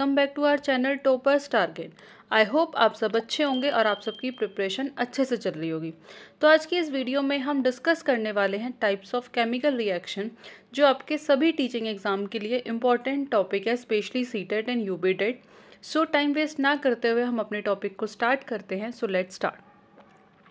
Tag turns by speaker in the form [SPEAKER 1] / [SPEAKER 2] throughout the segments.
[SPEAKER 1] welcome back to our channel Topper Target I hope आप सब अच्छे होंगे और आप सबकी प्रिपरेशन अच्छे से चल रही होगी तो आज की इस वीडियो में हम डिस्कस करने वाले हैं टाइप्स ऑफ केमिकल रिएक्शन जो आपके सभी टीचिंग एग्जाम के लिए इंपॉर्टेंट टॉपिक है specially CTET and UPTET so time waste ना करते हुए हम अपने टॉपिक को स्टार्ट करते हैं so let start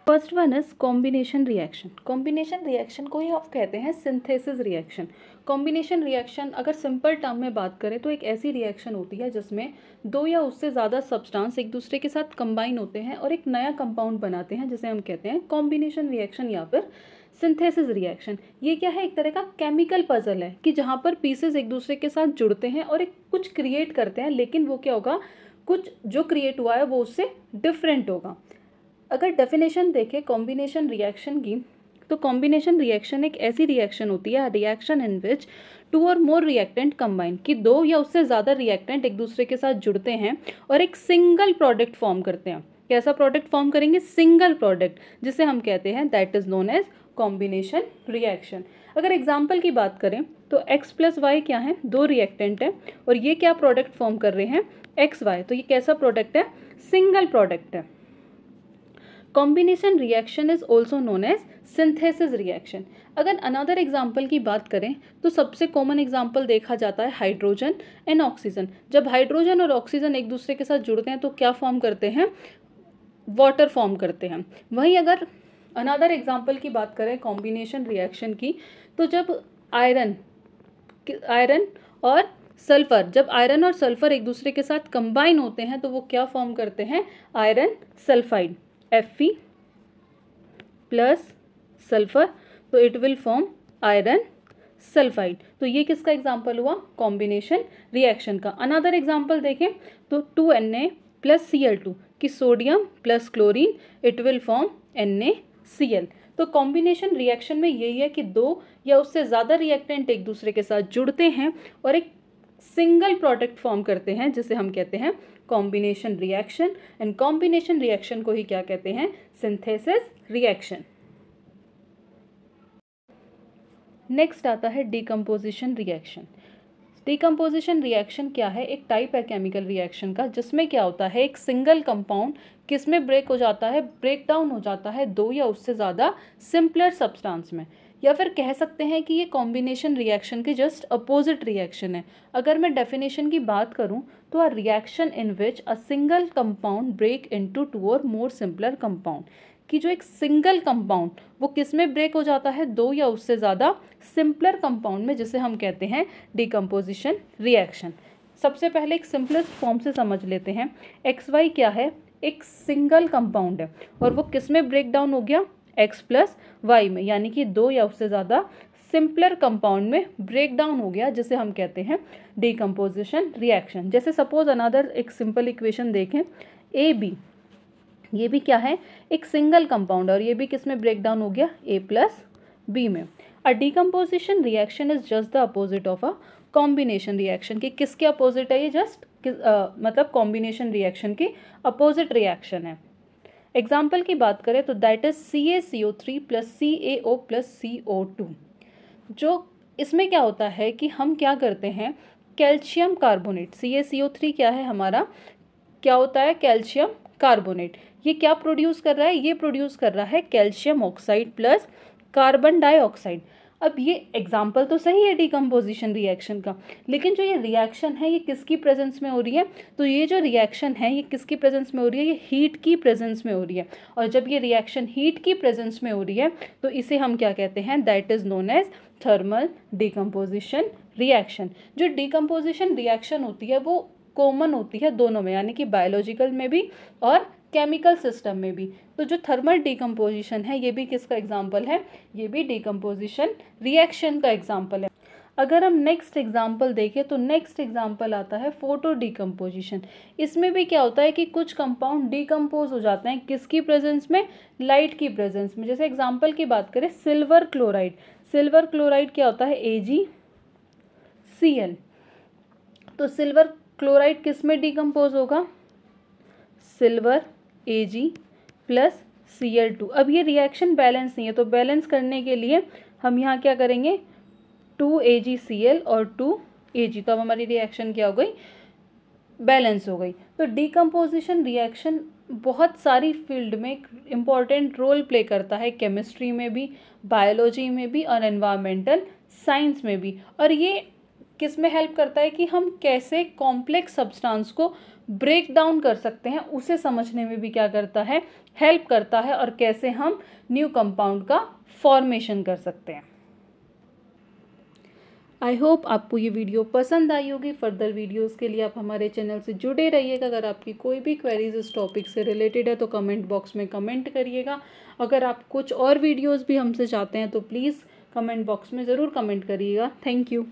[SPEAKER 1] first one is combination reaction combination reaction को ही आप कहते हैं सिंथेसिस रिएक्शन कॉम्बिनेशन रिएक्शन अगर सिंपल टर्म में बात करें तो एक ऐसी रिएक्शन होती है जिसमें दो या उससे ज़्यादा सब्सटेंस एक दूसरे के साथ कंबाइन होते हैं और एक नया कंपाउंड बनाते हैं जिसे हम कहते हैं कॉम्बिनेशन रिएक्शन या फिर सिंथेसिस रिएक्शन ये क्या है एक तरह का केमिकल पजल है कि जहाँ पर पीसेज एक दूसरे के साथ जुड़ते हैं और एक कुछ क्रिएट करते हैं लेकिन वो क्या होगा कुछ जो क्रिएट हुआ है वो उससे डिफरेंट होगा अगर डेफिनेशन देखें कॉम्बिनेशन रिएक्शन की तो कॉम्बिनेशन रिएक्शन एक ऐसी रिएक्शन होती है रिएक्शन इन विच टू और मोर रिएक्टेंट कम्बाइन कि दो या उससे ज़्यादा रिएक्टेंट एक दूसरे के साथ जुड़ते हैं और एक सिंगल प्रोडक्ट फॉर्म करते हैं कैसा प्रोडक्ट फॉर्म करेंगे सिंगल प्रोडक्ट जिसे हम कहते हैं that is known as combination reaction अगर एग्जाम्पल की बात करें तो एक्स प्लस वाई क्या है दो रिएक्टेंट है और ये क्या प्रोडक्ट फॉर्म कर रहे हैं एक्स वाई तो ये कैसा प्रोडक्ट है सिंगल प्रोडक्ट है combination reaction is also known as synthesis reaction अगर अनदर एग्जाम्पल की बात करें तो सबसे कॉमन एग्जाम्पल देखा जाता है हाइड्रोजन एंड ऑक्सीजन जब हाइड्रोजन और ऑक्सीजन एक दूसरे के साथ जुड़ते हैं तो क्या फॉर्म करते हैं वाटर फॉर्म करते हैं वहीं अगर अनदर एग्जाम्पल की बात करें कॉम्बिनेशन रिएक्शन की तो जब आयरन आयरन और सल्फर जब आयरन और सल्फर एक दूसरे के साथ कंबाइन होते हैं तो वो क्या फॉर्म करते हैं iron sulphide F E plus sulphur तो it will form iron sulphide तो ये किसका एग्जाम्पल हुआ कॉम्बिनेशन रिएक्शन का अनदर एग्जाम्पल देखें तो two N A plus C L two कि sodium plus chlorine it will form N A C L तो कॉम्बिनेशन रिएक्शन में यही है कि दो या उससे ज़्यादा रिएक्टेंट एक दूसरे के साथ जुड़ते हैं और एक सिंगल प्रोडक्ट फॉर्म करते हैं जिसे हम कहते हैं combination reaction and combination reaction को ही क्या कहते हैं सिंथेसिस रिएक्शन नेक्स्ट आता है डिकम्पोजिशन रिएक्शन डिकम्पोजिशन रिएक्शन क्या है एक टाइप है केमिकल रिएक्शन का जिसमें क्या होता है एक सिंगल कंपाउंड किसमें ब्रेक हो जाता है ब्रेक डाउन हो जाता है दो या उससे ज़्यादा सिंपलर सब्सटेंस में या फिर कह सकते हैं कि ये कॉम्बिनेशन रिएक्शन के जस्ट अपोजिट रिएक्शन है अगर मैं डेफिनेशन की बात करूं तो a reaction in which a single compound break into two और मोर सिंपलर कंपाउंड कि जो एक सिंगल कंपाउंड वो किस में ब्रेक हो जाता है दो या उससे ज़्यादा सिंपलर कंपाउंड में जिसे हम कहते हैं डिकम्पोजिशन रिएक्शन सबसे पहले एक सिंपलेस्ट फॉर्म से समझ लेते हैं एक्स वाई क्या है एक सिंगल कंपाउंड है और वो किस में ब्रेक डाउन हो गया एक्स प्लस वाई में यानी कि दो या उससे ज़्यादा सिंपलर कंपाउंड में ब्रेक डाउन हो गया जिसे हम कहते हैं डिकम्पोजिशन रिएक्शन जैसे सपोज अनादर एक सिंपल इक्वेशन देखें ए बी ये भी क्या है एक सिंगल कंपाउंड और ये भी किस में ब्रेक डाउन हो गया ए प्लस बी में a decomposition reaction is just the opposite of a combination reaction कि किसके अपोजिट है ये जस्ट uh, मतलब कॉम्बिनेशन रिएक्शन की अपोजिट रिएक्शन है एग्जाम्पल की बात करें तो that is C A C O three plus C A O plus C O two जो इसमें क्या होता है कि हम क्या करते हैं calcium carbonate C A C O three क्या है हमारा क्या होता है कैल्शियम कार्बोनेट ये क्या प्रोड्यूस कर रहा है ये प्रोड्यूस कर रहा है calcium oxide plus carbon dioxide अब ये एग्जाम्पल तो सही है डिकम्पोजिशन रिएक्शन का लेकिन जो ये रिएक्शन है ये किसकी प्रेजेंस में हो रही है तो ये जो रिएक्शन है ये किसकी प्रेजेंस में हो रही है ये हीट की प्रेजेंस में हो रही है और जब ये रिएक्शन हीट की प्रेजेंस में हो रही है तो इसे हम क्या कहते हैं that is known as thermal decomposition reaction जो डिकम्पोजिशन रिएक्शन होती है वो कॉमन होती है दोनों में यानी कि बायोलॉजिकल में भी और केमिकल सिस्टम में भी तो जो थर्मल डिकम्पोजिशन है ये भी किसका एग्जाम्पल है ये भी डिकम्पोजिशन रिएक्शन का एग्जाम्पल है अगर हम नेक्स्ट एग्जाम्पल देखें तो नेक्स्ट एग्जाम्पल आता है फोटो डिकम्पोजिशन इसमें भी क्या होता है कि कुछ कंपाउंड डिकम्पोज हो जाते हैं किसकी प्रेजेंस में लाइट की प्रेजेंस में जैसे एग्जाम्पल की बात करें सिल्वर क्लोराइड सिल्वर क्लोराइड क्या होता है ए जी सी एल तो सिल्वर क्लोराइड किस में डिकम्पोज होगा silver A G plus C L two अब ये रिएक्शन बैलेंस नहीं है तो बैलेंस करने के लिए हम यहाँ क्या करेंगे two A G C L और टू ए जी तो अब हमारी रिएक्शन क्या हो गई बैलेंस हो गई तो डिकम्पोजिशन रिएक्शन बहुत सारी फील्ड में इम्पॉर्टेंट रोल प्ले करता है केमिस्ट्री में भी बायोलॉजी में भी और एनवायरमेंटल साइंस में भी और ये किस में हेल्प करता है कि हम कैसे कॉम्प्लेक्स सब्सटेंस को ब्रेक डाउन कर सकते हैं उसे समझने में भी क्या करता है हेल्प करता है और कैसे हम न्यू कंपाउंड का फॉर्मेशन कर सकते हैं आई होप आपको ये वीडियो पसंद आई होगी फर्दर वीडियोस के लिए आप हमारे चैनल से जुड़े रहिएगा अगर आपकी कोई भी क्वेरीज इस टॉपिक से रिलेटेड है तो कमेंट बॉक्स में कमेंट करिएगा अगर आप कुछ और वीडियोस भी हमसे चाहते हैं तो प्लीज़ कमेंट बॉक्स में ज़रूर कमेंट करिएगा थैंक यू